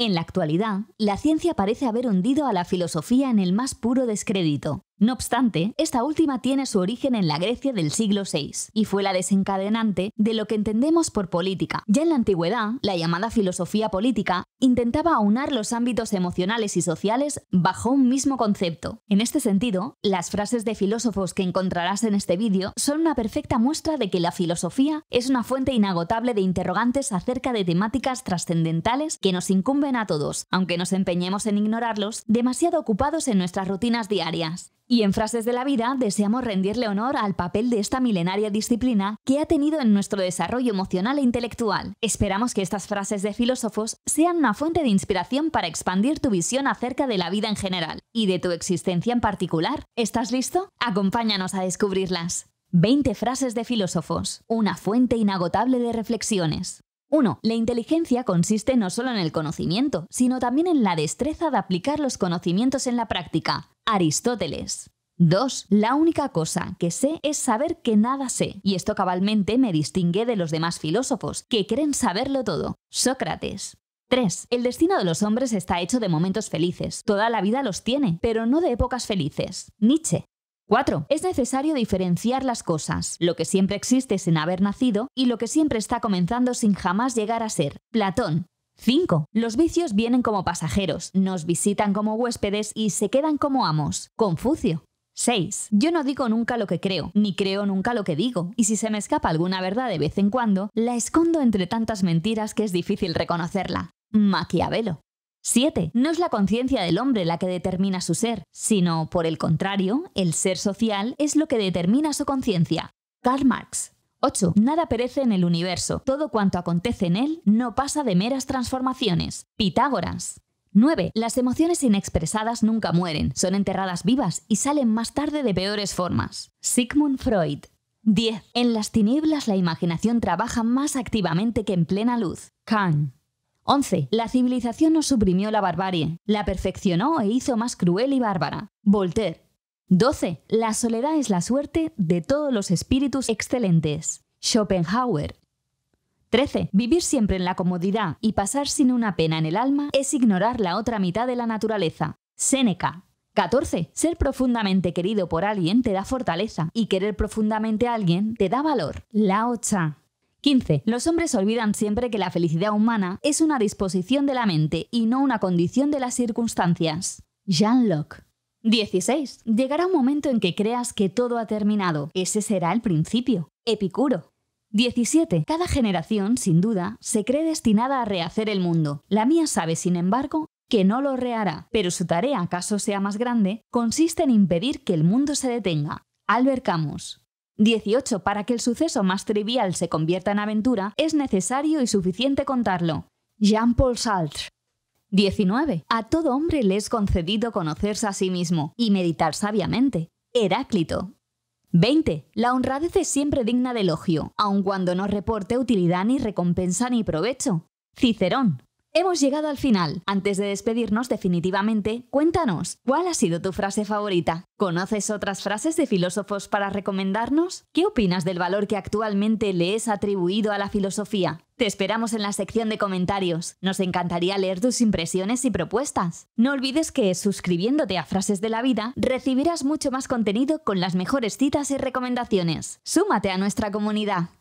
En la actualidad, la ciencia parece haber hundido a la filosofía en el más puro descrédito. No obstante, esta última tiene su origen en la Grecia del siglo VI y fue la desencadenante de lo que entendemos por política. Ya en la antigüedad, la llamada filosofía política intentaba aunar los ámbitos emocionales y sociales bajo un mismo concepto. En este sentido, las frases de filósofos que encontrarás en este vídeo son una perfecta muestra de que la filosofía es una fuente inagotable de interrogantes acerca de temáticas trascendentales que nos incumben a todos, aunque nos empeñemos en ignorarlos, demasiado ocupados en nuestras rutinas diarias. Y en Frases de la Vida deseamos rendirle honor al papel de esta milenaria disciplina que ha tenido en nuestro desarrollo emocional e intelectual. Esperamos que estas frases de filósofos sean una fuente de inspiración para expandir tu visión acerca de la vida en general y de tu existencia en particular. ¿Estás listo? Acompáñanos a descubrirlas. 20 frases de filósofos, una fuente inagotable de reflexiones. 1. La inteligencia consiste no solo en el conocimiento, sino también en la destreza de aplicar los conocimientos en la práctica. Aristóteles. 2. La única cosa que sé es saber que nada sé, y esto cabalmente me distingue de los demás filósofos, que creen saberlo todo. Sócrates. 3. El destino de los hombres está hecho de momentos felices. Toda la vida los tiene, pero no de épocas felices. Nietzsche. 4. Es necesario diferenciar las cosas, lo que siempre existe sin haber nacido y lo que siempre está comenzando sin jamás llegar a ser. Platón. 5. Los vicios vienen como pasajeros, nos visitan como huéspedes y se quedan como amos. Confucio. 6. Yo no digo nunca lo que creo, ni creo nunca lo que digo, y si se me escapa alguna verdad de vez en cuando, la escondo entre tantas mentiras que es difícil reconocerla. Maquiavelo. 7. No es la conciencia del hombre la que determina su ser, sino, por el contrario, el ser social es lo que determina su conciencia. Karl Marx. 8. Nada perece en el universo, todo cuanto acontece en él no pasa de meras transformaciones. Pitágoras. 9. Las emociones inexpresadas nunca mueren, son enterradas vivas y salen más tarde de peores formas. Sigmund Freud. 10. En las tinieblas la imaginación trabaja más activamente que en plena luz. Kant. 11. La civilización no suprimió la barbarie, la perfeccionó e hizo más cruel y bárbara. Voltaire. 12. La soledad es la suerte de todos los espíritus excelentes. Schopenhauer. 13. Vivir siempre en la comodidad y pasar sin una pena en el alma es ignorar la otra mitad de la naturaleza. Séneca. 14. Ser profundamente querido por alguien te da fortaleza y querer profundamente a alguien te da valor. La Ocha. 15. Los hombres olvidan siempre que la felicidad humana es una disposición de la mente y no una condición de las circunstancias. Jean Locke. 16. Llegará un momento en que creas que todo ha terminado. Ese será el principio. Epicuro. 17. Cada generación, sin duda, se cree destinada a rehacer el mundo. La mía sabe, sin embargo, que no lo rehará, pero su tarea, acaso sea más grande, consiste en impedir que el mundo se detenga. Albert Camus. 18. Para que el suceso más trivial se convierta en aventura, es necesario y suficiente contarlo. Jean-Paul Sartre. 19. A todo hombre le es concedido conocerse a sí mismo y meditar sabiamente. Heráclito. 20. La honradez es siempre digna de elogio, aun cuando no reporte utilidad ni recompensa ni provecho. Cicerón. Hemos llegado al final. Antes de despedirnos definitivamente, cuéntanos, ¿cuál ha sido tu frase favorita? ¿Conoces otras frases de filósofos para recomendarnos? ¿Qué opinas del valor que actualmente le es atribuido a la filosofía? Te esperamos en la sección de comentarios. Nos encantaría leer tus impresiones y propuestas. No olvides que suscribiéndote a Frases de la Vida recibirás mucho más contenido con las mejores citas y recomendaciones. Súmate a nuestra comunidad.